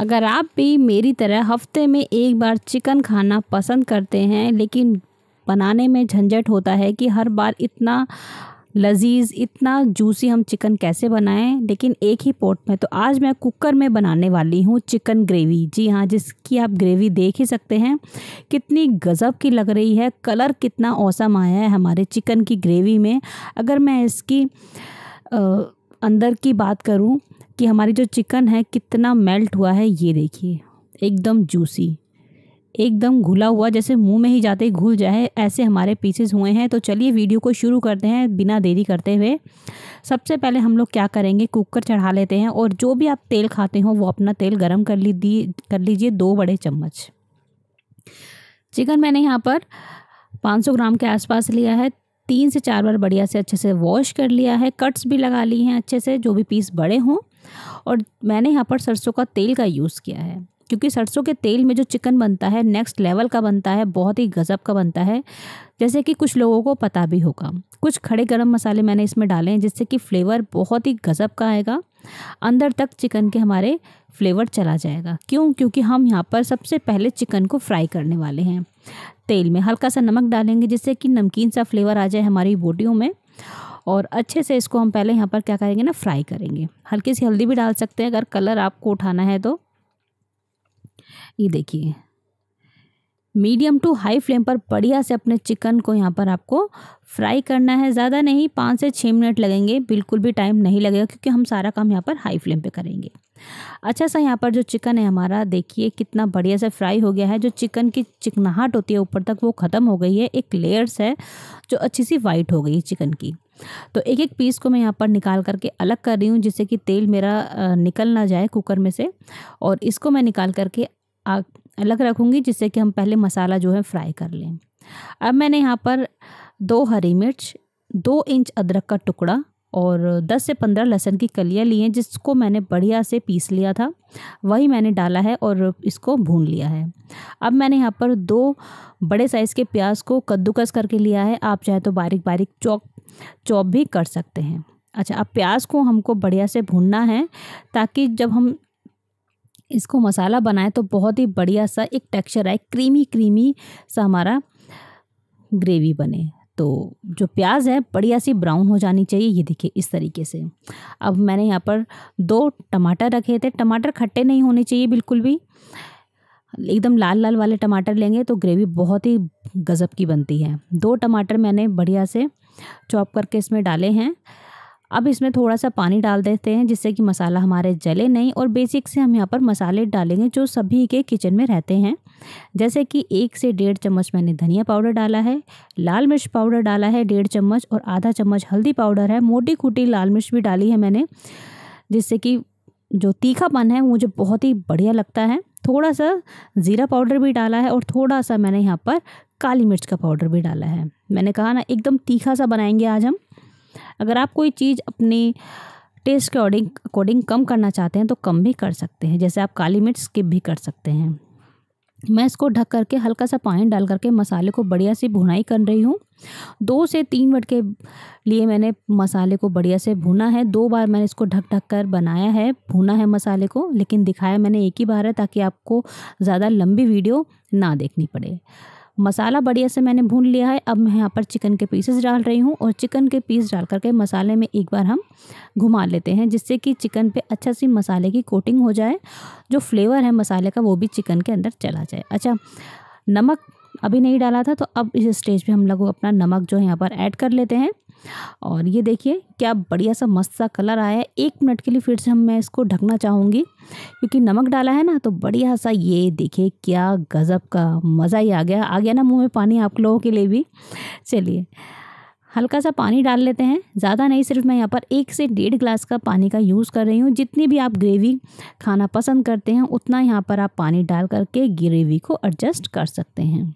अगर आप भी मेरी तरह हफ्ते में एक बार चिकन खाना पसंद करते हैं लेकिन बनाने में झंझट होता है कि हर बार इतना लजीज इतना जूसी हम चिकन कैसे बनाएं लेकिन एक ही पोट में तो आज मैं कुकर में बनाने वाली हूँ चिकन ग्रेवी जी हाँ जिसकी आप ग्रेवी देख ही सकते हैं कितनी गज़ब की लग रही है कलर कितना औसम आया है हमारे चिकन की ग्रेवी में अगर मैं इसकी आ, अंदर की बात करूँ कि हमारी जो चिकन है कितना मेल्ट हुआ है ये देखिए एकदम जूसी एकदम घुला हुआ जैसे मुंह में ही जाते ही घुल जाए ऐसे हमारे पीसेस हुए हैं तो चलिए वीडियो को शुरू करते हैं बिना देरी करते हुए सबसे पहले हम लोग क्या करेंगे कुकर चढ़ा लेते हैं और जो भी आप तेल खाते हो वो अपना तेल गरम कर लीजिए कर लीजिए दो बड़े चम्मच चिकन मैंने यहाँ पर 500 ग्राम के आसपास लिया है तीन से चार बार बढ़िया से अच्छे से वॉश कर लिया है कट्स भी लगा लिए हैं अच्छे से जो भी पीस बड़े हों और मैंने यहाँ पर सरसों का तेल का यूज़ किया है क्योंकि सरसों के तेल में जो चिकन बनता है नेक्स्ट लेवल का बनता है बहुत ही गज़ब का बनता है जैसे कि कुछ लोगों को पता भी होगा कुछ खड़े गरम मसाले मैंने इसमें डाले हैं जिससे कि फ्लेवर बहुत ही गज़ब का आएगा अंदर तक चिकन के हमारे फ्लेवर चला जाएगा क्यों क्योंकि हम यहाँ पर सबसे पहले चिकन को फ्राई करने वाले हैं तेल में हल्का सा नमक डालेंगे जिससे कि नमकीन सा फ्लेवर आ जाए हमारी बोटियों में और अच्छे से इसको हम पहले यहाँ पर क्या करेंगे ना फ्राई करेंगे हल्की सी हल्दी भी डाल सकते हैं अगर कलर आपको उठाना है तो ये देखिए मीडियम टू हाई फ्लेम पर बढ़िया से अपने चिकन को यहाँ पर आपको फ्राई करना है ज़्यादा नहीं पाँच से छः मिनट लगेंगे बिल्कुल भी टाइम नहीं लगेगा क्योंकि हम सारा काम यहाँ पर हाई फ्लेम पे करेंगे अच्छा सा यहाँ पर जो चिकन है हमारा देखिए कितना बढ़िया से फ्राई हो गया है जो चिकन की चिकनाहट होती है ऊपर तक वो ख़त्म हो गई है एक लेयर्स है जो अच्छी सी वाइट हो गई चिकन की तो एक एक पीस को मैं यहाँ पर निकाल करके अलग कर रही हूँ जिससे कि तेल मेरा निकल ना जाए कुकर में से और इसको मैं निकाल करके अलग रखूँगी जिससे कि हम पहले मसाला जो है फ्राई कर लें अब मैंने यहाँ पर दो हरी मिर्च दो इंच अदरक का टुकड़ा और 10 से 15 लहसुन की कलियाँ ली हैं जिसको मैंने बढ़िया से पीस लिया था वही मैंने डाला है और इसको भून लिया है अब मैंने यहाँ पर दो बड़े साइज़ के प्याज को कद्दूकस करके लिया है आप चाहे तो बारीक बारीक चौक चौप भी कर सकते हैं अच्छा अब प्याज को हमको बढ़िया से भूनना है ताकि जब हम इसको मसाला बनाए तो बहुत ही बढ़िया सा एक टेक्सचर आए क्रीमी क्रीमी सा हमारा ग्रेवी बने तो जो प्याज है बढ़िया सी ब्राउन हो जानी चाहिए ये देखिए इस तरीके से अब मैंने यहाँ पर दो टमाटर रखे थे टमाटर खट्टे नहीं होने चाहिए बिल्कुल भी एकदम लाल लाल वाले टमाटर लेंगे तो ग्रेवी बहुत ही गज़ब की बनती है दो टमाटर मैंने बढ़िया से चॉप करके इसमें डाले हैं अब इसमें थोड़ा सा पानी डाल देते हैं जिससे कि मसाला हमारे जले नहीं और बेसिक से हम यहाँ पर मसाले डालेंगे जो सभी के किचन में रहते हैं जैसे कि एक से डेढ़ चम्मच मैंने धनिया पाउडर डाला है लाल मिर्च पाउडर डाला है डेढ़ चम्मच और आधा चम्मच हल्दी पाउडर है मोटी कूटी लाल मिर्च भी डाली है मैंने जिससे कि जो तीखापन है मुझे बहुत ही बढ़िया लगता है थोड़ा सा ज़ीरा पाउडर भी डाला है और थोड़ा सा मैंने यहाँ पर काली मिर्च का पाउडर भी डाला है मैंने कहा ना एकदम तीखा सा बनाएंगे आज हम अगर आप कोई चीज़ अपनी टेस्ट के अकॉर्डिंग अकॉर्डिंग कम करना चाहते हैं तो कम भी कर सकते हैं जैसे आप काली मिर्च स्किप भी कर सकते हैं मैं इसको ढक करके हल्का सा पानी डाल करके मसाले को बढ़िया से भुनाई कर रही हूँ दो से तीन मिनट के लिए मैंने मसाले को बढ़िया से भुना है दो बार मैंने इसको ढक ढक कर बनाया है भुना है मसाले को लेकिन दिखाया मैंने एक ही बार है ताकि आपको ज़्यादा लंबी वीडियो ना देखनी पड़े मसाला बढ़िया से मैंने भून लिया है अब मैं यहाँ पर चिकन के पीसेस डाल रही हूँ और चिकन के पीस डाल करके मसाले में एक बार हम घुमा लेते हैं जिससे कि चिकन पे अच्छा सी मसाले की कोटिंग हो जाए जो फ्लेवर है मसाले का वो भी चिकन के अंदर चला जाए अच्छा नमक अभी नहीं डाला था तो अब इस स्टेज पर हम लोग अपना नमक जो है यहाँ पर ऐड कर लेते हैं और ये देखिए क्या बढ़िया सा मस्त सा कलर आया है एक मिनट के लिए फिर से हम मैं इसको ढकना चाहूँगी क्योंकि नमक डाला है ना तो बढ़िया सा ये देखिए क्या गज़ब का मज़ा ही आ गया आ गया ना मुँह में पानी आप लोगों के लिए भी चलिए हल्का सा पानी डाल लेते हैं ज़्यादा नहीं सिर्फ मैं यहाँ पर एक से डेढ़ ग्लास का पानी का यूज़ कर रही हूँ जितनी भी आप ग्रेवी खाना पसंद करते हैं उतना यहाँ पर आप पानी डाल करके ग्रेवी को एडजस्ट कर सकते हैं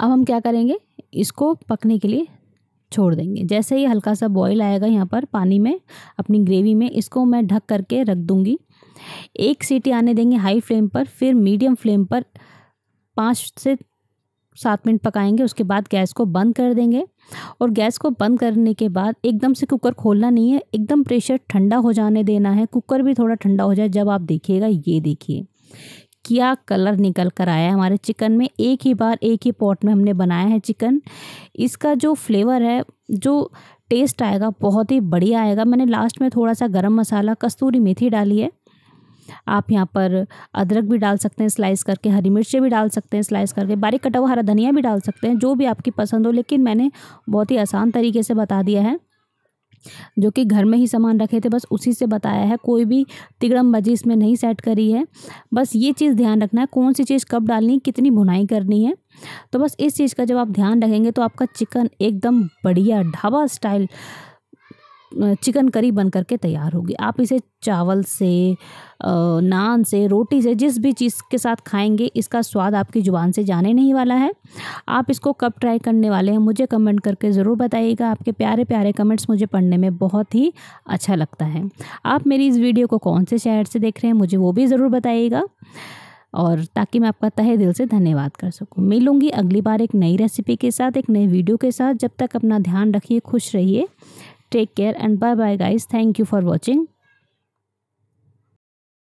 अब हम क्या करेंगे इसको पकने के लिए छोड़ देंगे जैसे ही हल्का सा बॉईल आएगा यहाँ पर पानी में अपनी ग्रेवी में इसको मैं ढक करके रख दूँगी एक सीटी आने देंगे हाई फ्लेम पर फिर मीडियम फ्लेम पर पाँच से सात मिनट पकाएंगे उसके बाद गैस को बंद कर देंगे और गैस को बंद करने के बाद एकदम से कुकर खोलना नहीं है एकदम प्रेशर ठंडा हो जाने देना है कुकर भी थोड़ा ठंडा हो जाए जब आप देखिएगा ये देखिए क्या कलर निकल कर आया है हमारे चिकन में एक ही बार एक ही पॉट में हमने बनाया है चिकन इसका जो फ्लेवर है जो टेस्ट आएगा बहुत ही बढ़िया आएगा मैंने लास्ट में थोड़ा सा गरम मसाला कस्तूरी मेथी डाली है आप यहाँ पर अदरक भी डाल सकते हैं स्लाइस करके हरी मिर्चें भी डाल सकते हैं स्लाइस करके बारीक कटा हुआ हरा धनिया भी डाल सकते हैं जो भी आपकी पसंद हो लेकिन मैंने बहुत ही आसान तरीके से बता दिया है जो कि घर में ही सामान रखे थे बस उसी से बताया है कोई भी बजी इसमें नहीं सेट करी है बस ये चीज़ ध्यान रखना है कौन सी चीज़ कब डालनी कितनी भुनाई करनी है तो बस इस चीज़ का जब आप ध्यान रखेंगे तो आपका चिकन एकदम बढ़िया ढाबा स्टाइल चिकन करी बन करके तैयार होगी आप इसे चावल से नान से रोटी से जिस भी चीज़ के साथ खाएंगे इसका स्वाद आपकी ज़ुबान से जाने नहीं वाला है आप इसको कब ट्राई करने वाले हैं मुझे कमेंट करके ज़रूर बताइएगा आपके प्यारे प्यारे कमेंट्स मुझे पढ़ने में बहुत ही अच्छा लगता है आप मेरी इस वीडियो को कौन से शहर से देख रहे हैं मुझे वो भी ज़रूर बताइएगा और ताकि मैं आपका तहे दिल से धन्यवाद कर सकूं मिलूंगी अगली बार एक नई रेसिपी के साथ एक नई वीडियो के साथ जब तक अपना ध्यान रखिए खुश रहिए take care and bye bye guys thank you for watching